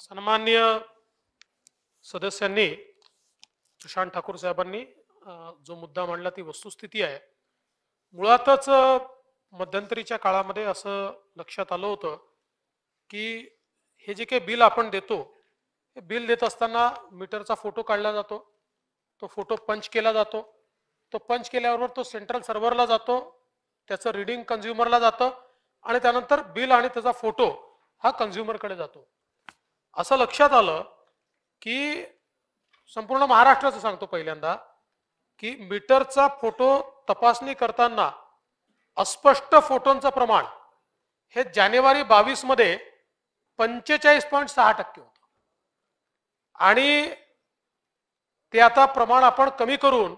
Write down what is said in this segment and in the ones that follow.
सन्मान्य सदस्यांनी सुशांत ठाकूर साहेबांनी जो मुद्दा मांडला ती वस्तुस्थिती आहे मुळातच मध्यंतरीच्या काळामध्ये असं लक्षात आलं होतं की हे जे काही बिल आपण देतो हे बिल देत असताना मीटरचा फोटो काढला जातो तो फोटो पंच केला जातो तो पंच केल्याबरोबर तो सेंट्रल सर्व्हरला जातो त्याचं रिडिंग कन्झ्युमरला जातं आणि त्यानंतर बिल आणि त्याचा फोटो हा कन्झ्युमरकडे जातो असं लक्षात आलं की संपूर्ण महाराष्ट्राचं सांगतो पहिल्यांदा की मीटरचा फोटो तपासणी करताना अस्पष्ट फोटोंचं प्रमाण हे जानेवारी बावीस मध्ये पंचेचाळीस पॉईंट सहा टक्के होतं आणि ते आता प्रमाण आपण कमी करून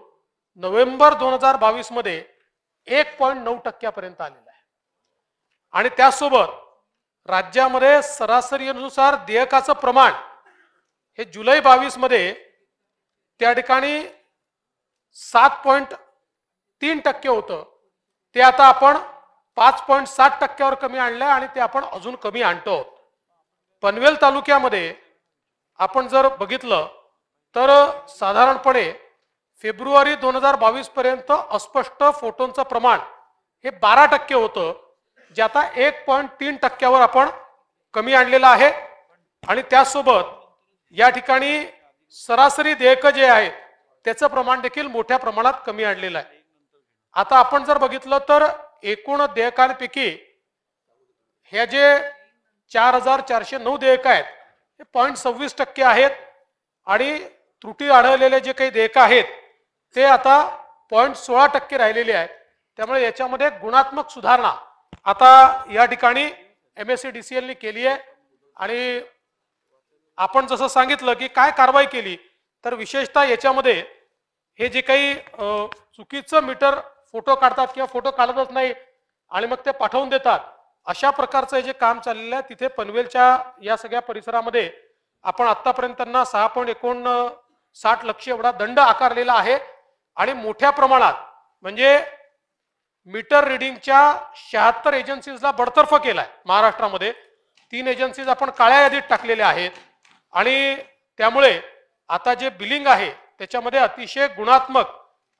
नोव्हेंबर दोन हजार बावीस मध्ये एक पॉईंट नऊ टक्क्यापर्यंत आलेलं आहे आणि त्यासोबत राज्यामध्ये सरासरीनुसार देयकाचं प्रमाण हे जुलै बावीसमध्ये त्या ठिकाणी सात पॉईंट तीन टक्के होतं ते आता आपण पाच पॉईंट सात टक्क्यावर कमी आणलं आणि ते आपण अजून कमी आणतो पनवेल तालुक्यामध्ये आपण जर बघितलं तर साधारणपणे फेब्रुवारी दोन हजार बावीसपर्यंत अस्पष्ट फोटोंचं प्रमाण हे बारा टक्के होतं जे आता एक पॉईंट तीन टक्क्यावर आपण कमी आणलेला आहे आणि त्यासोबत या ठिकाणी सरासरी देयकं जे आहे त्याचं प्रमाण देखील मोठ्या प्रमाणात कमी आणलेलं आहे आता आपण जर बघितलं तर एकूण देयकांपैकी हे जे चार हजार चारशे नऊ देयक आहेत हे पॉईंट सव्वीस टक्के आहेत आणि त्रुटी आढळलेले जे काही देयक आहेत ते आता पॉईंट सोळा टक्के राहिलेले आहेत त्यामुळे याच्यामध्ये गुणात्मक सुधारणा आता या ठिकाणी M S C D C एलनी केली आहे आणि आपण जसं सांगितलं की काय कारवाई केली तर विशेषतः याच्यामध्ये हे जे काही चुकीचं मीटर फोटो काढतात किंवा फोटो काढतच नाही आणि मग ते पाठवून देतात अशा प्रकारचं जे काम चाललेलं आहे तिथे पनवेलच्या या सगळ्या परिसरामध्ये आपण आतापर्यंत त्यांना सहा पॉईंट एकोण साठ लक्ष एवढा दंड आकारलेला आहे आणि मोठ्या प्रमाणात म्हणजे मीटर रिडिंगच्या शहात्तर एजन्सीजला बडतर्फ केलाय महाराष्ट्रामध्ये तीन एजन्सीज आपण काळ्या यादीत टाकलेल्या आहेत आणि त्यामुळे आता जे बिलिंग आहे त्याच्यामध्ये अतिशय गुणात्मक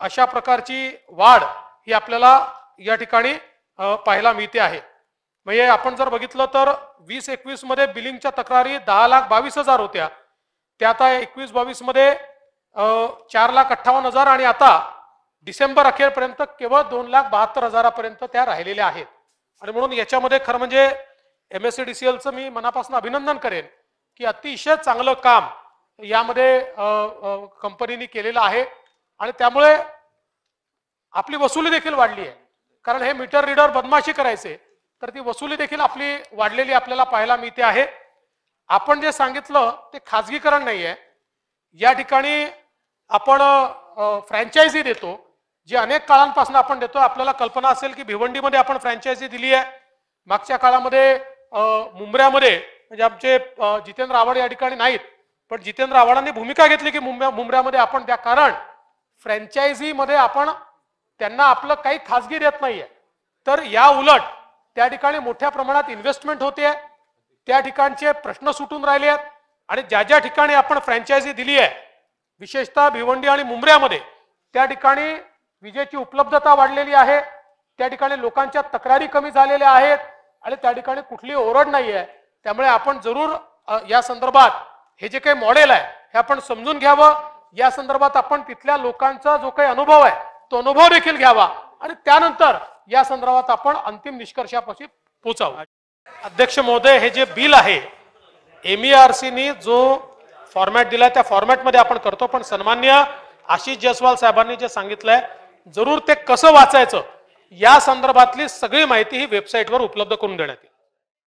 अशा प्रकारची वाढ ही आपल्याला या ठिकाणी पाहायला मिळते आहे म्हणजे आपण जर बघितलं तर वीस एकवीस मध्ये बिलिंगच्या तक्रारी दहा लाख बावीस हजार होत्या त्या आता एकवीस बावीस मध्ये चार लाख अठ्ठावन्न हजार आणि आता डिसेंबर अखेरपर्यंत केवळ दोन लाख बहात्तर हजारापर्यंत त्या राहिलेल्या आहेत आणि म्हणून याच्यामध्ये खरं म्हणजे M S C D C एलचं मी मनापासून अभिनंदन करेन की अतिशय चांगलं काम यामध्ये कंपनीने केलेलं आहे आणि त्यामुळे आपली वसुली देखील वाढली आहे कारण हे मीटर रीडर बदमाशी करायचे तर ती वसुली देखील आपली वाढलेली आपल्याला पाहायला मिळते आहे आपण जे सांगितलं ते खाजगीकरण नाही आहे या ठिकाणी आपण फ्रँचायझी देतो जी अनेक काळांपासून आपण देतो आपल्याला कल्पना असेल की भिवंडीमध्ये आपण फ्रँचायझी दिली आहे मागच्या काळामध्ये मुंबऱ्यामध्ये म्हणजे आमचे जितेंद्र आव्हाड या ठिकाणी नाहीत पण जितेंद्र आव्हाडांनी भूमिका घेतली की मुंबई मुंबऱ्यामध्ये आपण द्या कारण फ्रँचायझीमध्ये आपण त्यांना आपलं काही खासगी देत नाहीये तर या उलट त्या ठिकाणी मोठ्या प्रमाणात इन्व्हेस्टमेंट होते त्या ठिकाणचे प्रश्न सुटून राहिले आहेत आणि ज्या ज्या ठिकाणी आपण फ्रँचायझी दिली आहे विशेषतः भिवंडी आणि मुंबऱ्यामध्ये त्या ठिकाणी विजेची उपलब्धता वाढलेली आहे त्या ठिकाणी लोकांच्या तक्रारी कमी झालेल्या आहेत आणि त्या ठिकाणी कुठली ओरड नाही आहे त्यामुळे आपण जरूर या संदर्भात हे जे काही मॉडेल आहे हे आपण समजून घ्यावं या संदर्भात आपण तिथल्या लोकांचा जो काही अनुभव आहे तो अनुभव देखील घ्यावा आणि त्यानंतर या संदर्भात आपण अंतिम निष्कर्षापाशी पोचावं अध्यक्ष महोदय हे जे बिल आहे एम ई आर सीनी जो फॉर्मॅट दिलाय त्या फॉर्मॅटमध्ये आपण करतो पण सन्मान्य आशिष जयस्वाल साहेबांनी जे सांगितलंय जरूर ते कसं वाचायचं या संदर्भातली सगळी माहिती ही वेबसाईटवर उपलब्ध करून देण्यात येईल